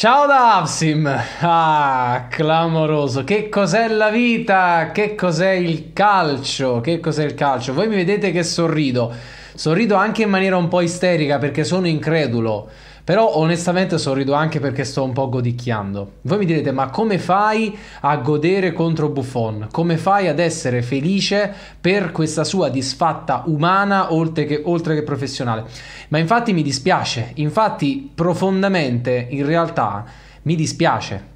Ciao da Avsim! Ah, clamoroso! Che cos'è la vita? Che cos'è il calcio? Che cos'è il calcio? Voi mi vedete che sorrido. Sorrido anche in maniera un po' isterica perché sono incredulo. Però onestamente sorrido anche perché sto un po' godicchiando. Voi mi direte, ma come fai a godere contro Buffon? Come fai ad essere felice per questa sua disfatta umana oltre che, oltre che professionale? Ma infatti mi dispiace, infatti profondamente in realtà mi dispiace.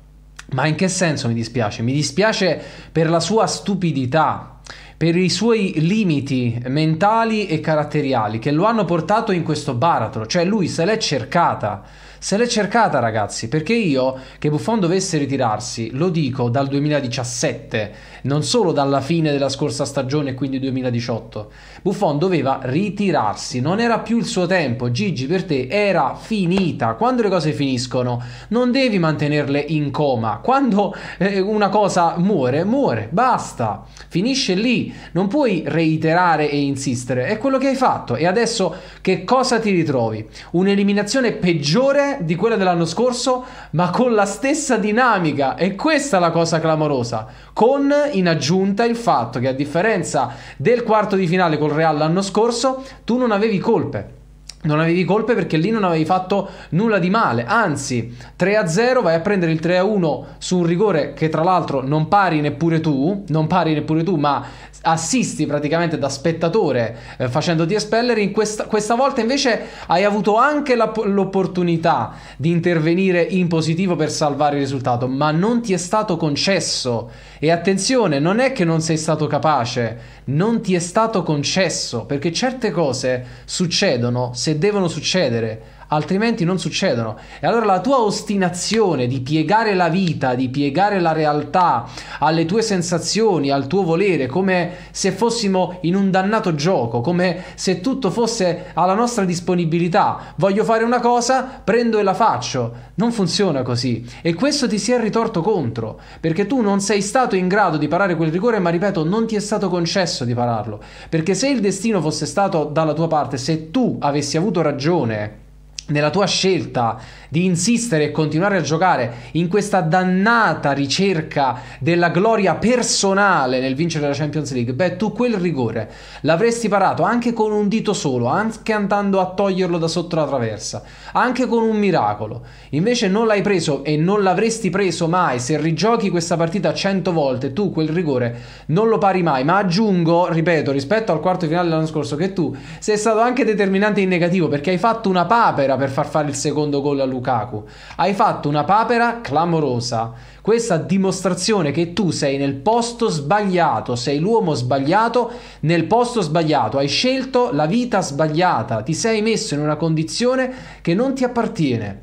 Ma in che senso mi dispiace? Mi dispiace per la sua stupidità, per i suoi limiti mentali e caratteriali che lo hanno portato in questo baratro, cioè lui se l'è cercata se l'è cercata ragazzi, perché io che Buffon dovesse ritirarsi, lo dico dal 2017, non solo dalla fine della scorsa stagione, quindi 2018, Buffon doveva ritirarsi, non era più il suo tempo, Gigi per te era finita, quando le cose finiscono non devi mantenerle in coma, quando eh, una cosa muore, muore, basta, finisce lì, non puoi reiterare e insistere, è quello che hai fatto e adesso che cosa ti ritrovi? Un'eliminazione peggiore di quella dell'anno scorso, ma con la stessa dinamica. E questa è la cosa clamorosa. Con in aggiunta il fatto che, a differenza del quarto di finale col Real l'anno scorso, tu non avevi colpe. Non avevi colpe perché lì non avevi fatto nulla di male, anzi 3-0 vai a prendere il 3-1 su un rigore che tra l'altro non pari neppure tu, non pari neppure tu, ma assisti praticamente da spettatore eh, facendoti espellere, in questa, questa, volta invece hai avuto anche la, l'opportunità di intervenire in positivo per salvare il risultato, ma non ti è stato concesso. E attenzione, non è che non sei stato capace, non ti è stato concesso, perché certe cose succedono se devono succedere altrimenti non succedono. E allora la tua ostinazione di piegare la vita, di piegare la realtà alle tue sensazioni, al tuo volere, come se fossimo in un dannato gioco, come se tutto fosse alla nostra disponibilità. Voglio fare una cosa, prendo e la faccio. Non funziona così. E questo ti si è ritorto contro, perché tu non sei stato in grado di parare quel rigore, ma ripeto, non ti è stato concesso di pararlo. Perché se il destino fosse stato dalla tua parte, se tu avessi avuto ragione, nella tua scelta di insistere e continuare a giocare in questa dannata ricerca della gloria personale nel vincere la Champions League, beh, tu quel rigore l'avresti parato anche con un dito solo, anche andando a toglierlo da sotto la traversa, anche con un miracolo. Invece non l'hai preso e non l'avresti preso mai se rigiochi questa partita 100 volte, tu quel rigore non lo pari mai, ma aggiungo, ripeto, rispetto al quarto finale dell'anno scorso che tu sei stato anche determinante in negativo perché hai fatto una papera papera per far fare il secondo gol a Lukaku. Hai fatto una papera clamorosa. Questa dimostrazione che tu sei nel posto sbagliato, sei l'uomo sbagliato nel posto sbagliato, hai scelto la vita sbagliata, ti sei messo in una condizione che non ti appartiene.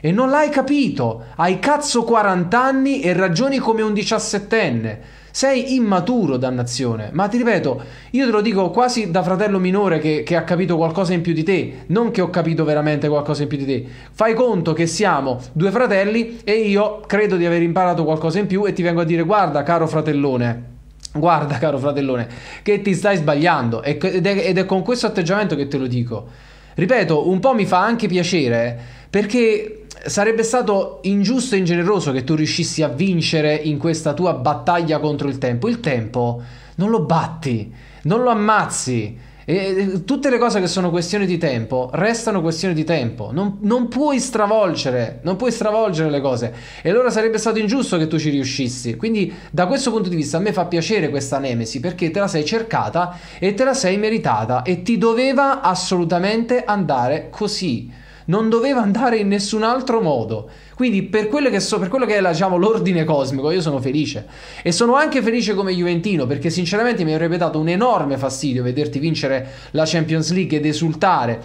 E non l'hai capito, hai cazzo 40 anni e ragioni come un diciassettenne. Sei immaturo, dannazione. Ma ti ripeto, io te lo dico quasi da fratello minore che, che ha capito qualcosa in più di te, non che ho capito veramente qualcosa in più di te. Fai conto che siamo due fratelli e io credo di aver imparato qualcosa in più e ti vengo a dire guarda caro fratellone. Guarda, caro fratellone, che ti stai sbagliando ed è, ed è con questo atteggiamento che te lo dico. Ripeto, un po' mi fa anche piacere perché sarebbe stato ingiusto e ingeneroso che tu riuscissi a vincere in questa tua battaglia contro il tempo. Il tempo non lo batti, non lo ammazzi. E tutte le cose che sono questioni di tempo restano questioni di tempo. Non, non, puoi stravolgere, non puoi stravolgere le cose. E allora sarebbe stato ingiusto che tu ci riuscissi. Quindi, da questo punto di vista, a me fa piacere questa nemesi perché te la sei cercata e te la sei meritata. E ti doveva assolutamente andare così non doveva andare in nessun altro modo. Quindi per quello che, so, per quello che è diciamo, l'ordine cosmico io sono felice e sono anche felice come Juventino perché sinceramente mi avrebbe dato un enorme fastidio vederti vincere la Champions League ed esultare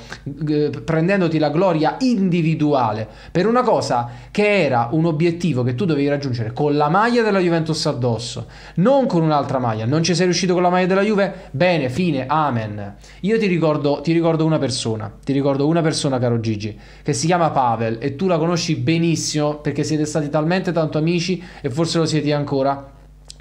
eh, prendendoti la gloria individuale per una cosa che era un obiettivo che tu dovevi raggiungere con la maglia della Juventus addosso, non con un'altra maglia. Non ci sei riuscito con la maglia della Juve? Bene, fine, amen. Io ti ricordo, ti ricordo una persona, ti ricordo una persona caro Gigi che si chiama Pavel e tu la conosci benissimo perché siete stati talmente tanto amici e forse lo siete ancora,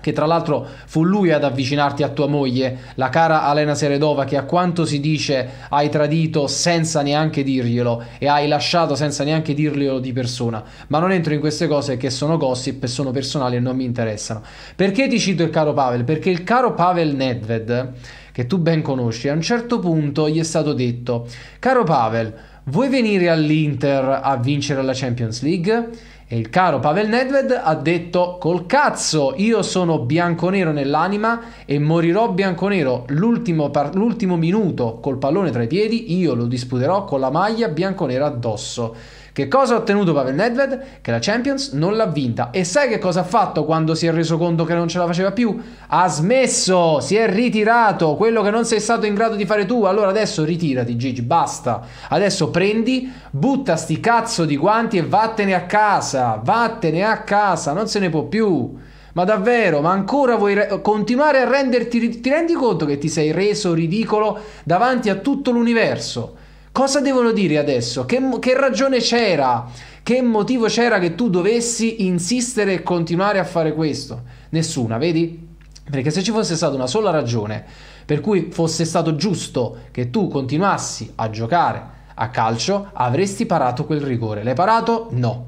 che tra l'altro fu lui ad avvicinarti a tua moglie, la cara Alena Seredova, che a quanto si dice hai tradito senza neanche dirglielo e hai lasciato senza neanche dirglielo di persona. Ma non entro in queste cose che sono gossip e sono personali e non mi interessano. Perché ti cito il caro Pavel? Perché il caro Pavel Nedved, che tu ben conosci, a un certo punto gli è stato detto, caro Pavel, vuoi venire all'Inter a vincere la Champions League? E il caro Pavel Nedved ha detto col cazzo, io sono bianconero nell'anima e morirò bianconero l'ultimo, par- l'ultimo minuto col pallone tra i piedi, io lo disputerò con la maglia bianconera addosso. Che cosa ha ottenuto Pavel Nedved? Che la Champions non l'ha vinta. E sai che cosa ha fatto quando si è reso conto che non ce la faceva più? Ha smesso, si è ritirato, quello che non sei stato in grado di fare tu. Allora adesso ritirati Gigi, basta. Adesso prendi, butta sti cazzo di guanti e vattene a casa, vattene a casa, non se ne può più. Ma davvero, ma ancora vuoi re- continuare a renderti... Ti rendi conto che ti sei reso ridicolo davanti a tutto l'universo? Cosa devono dire adesso? Che, che ragione c'era? Che motivo c'era che tu dovessi insistere e continuare a fare questo? Nessuna, vedi? Perché se ci fosse stata una sola ragione per cui fosse stato giusto che tu continuassi a giocare a calcio, avresti parato quel rigore. L'hai parato? No.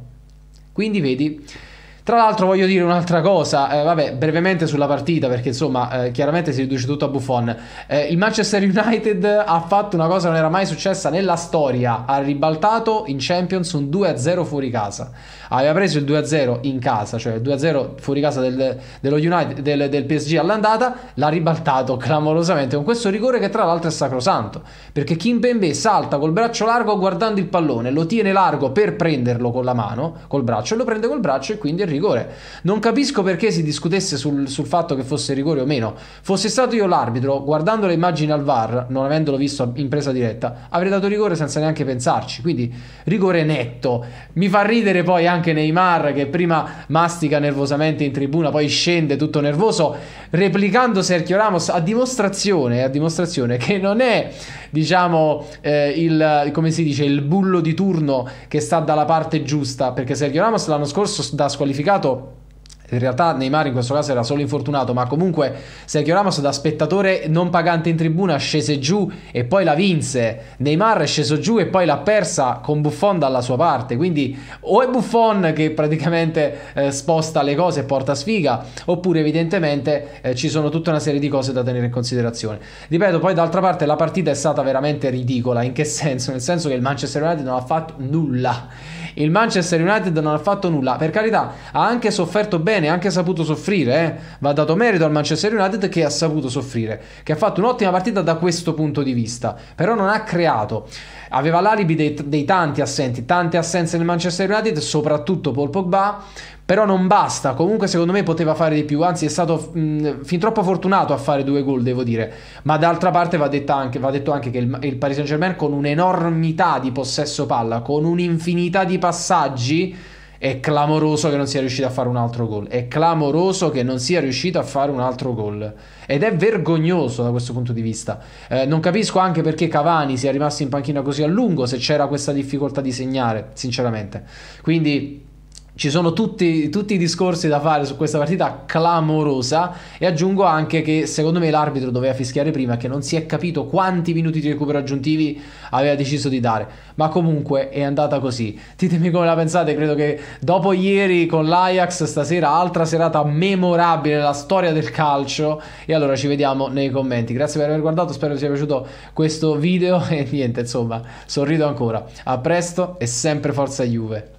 Quindi vedi, tra l'altro voglio dire un'altra cosa, eh, vabbè, brevemente sulla partita perché insomma eh, chiaramente si riduce tutto a Buffon. Eh, il Manchester United ha fatto una cosa che non era mai successa nella storia, ha ribaltato in Champions un 2-0 fuori casa. Aveva preso il 2-0 in casa, cioè il 2-0 fuori casa del, United, del, del PSG all'andata, l'ha ribaltato clamorosamente con questo rigore che tra l'altro è sacrosanto, perché Kim Pembe salta col braccio largo guardando il pallone, lo tiene largo per prenderlo con la mano, col braccio, e lo prende col braccio e quindi arriva rigore. Non capisco perché si discutesse sul, sul, fatto che fosse rigore o meno. Fosse stato io l'arbitro, guardando le immagini al VAR, non avendolo visto in presa diretta, avrei dato rigore senza neanche pensarci. Quindi rigore netto. Mi fa ridere poi anche Neymar che prima mastica nervosamente in tribuna, poi scende tutto nervoso, replicando Sergio Ramos a dimostrazione, a dimostrazione che non è, diciamo, eh, il, come si dice, il bullo di turno che sta dalla parte giusta, perché Sergio Ramos l'anno scorso da squalificato squalificato in realtà Neymar in questo caso era solo infortunato, ma comunque Sergio Ramos da spettatore non pagante in tribuna scese giù e poi la vinse. Neymar è sceso giù e poi l'ha persa con Buffon dalla sua parte. Quindi o è Buffon che praticamente eh, sposta le cose e porta sfiga, oppure evidentemente eh, ci sono tutta una serie di cose da tenere in considerazione. Ripeto, poi d'altra parte la partita è stata veramente ridicola. In che senso? Nel senso che il Manchester United non ha fatto nulla il Manchester United non ha fatto nulla. Per carità, ha anche sofferto bene, ha anche saputo soffrire. Eh. Va dato merito al Manchester United che ha saputo soffrire, che ha fatto un'ottima partita da questo punto di vista, però non ha creato. Aveva l'alibi dei, dei tanti assenti, tante assenze nel Manchester United, soprattutto Paul Pogba però non basta, comunque secondo me poteva fare di più, anzi è stato mh, mm, fin troppo fortunato a fare due gol, devo dire. Ma d'altra parte va, anche, va detto anche che il, il Paris Saint-Germain con un'enormità di possesso palla, con un'infinità di passaggi, è clamoroso che non sia riuscito a fare un altro gol. È clamoroso che non sia riuscito a fare un altro gol. Ed è vergognoso da questo punto di vista. Eh, non capisco anche perché Cavani sia rimasto in panchina così a lungo se c'era questa difficoltà di segnare, sinceramente. Quindi ci sono tutti, tutti, i discorsi da fare su questa partita clamorosa e aggiungo anche che secondo me l'arbitro doveva fischiare prima che non si è capito quanti minuti di recupero aggiuntivi aveva deciso di dare ma comunque è andata così ditemi come la pensate credo che dopo ieri con l'Ajax stasera altra serata memorabile nella storia del calcio e allora ci vediamo nei commenti grazie per aver guardato spero vi sia piaciuto questo video e niente insomma sorrido ancora a presto e sempre forza Juve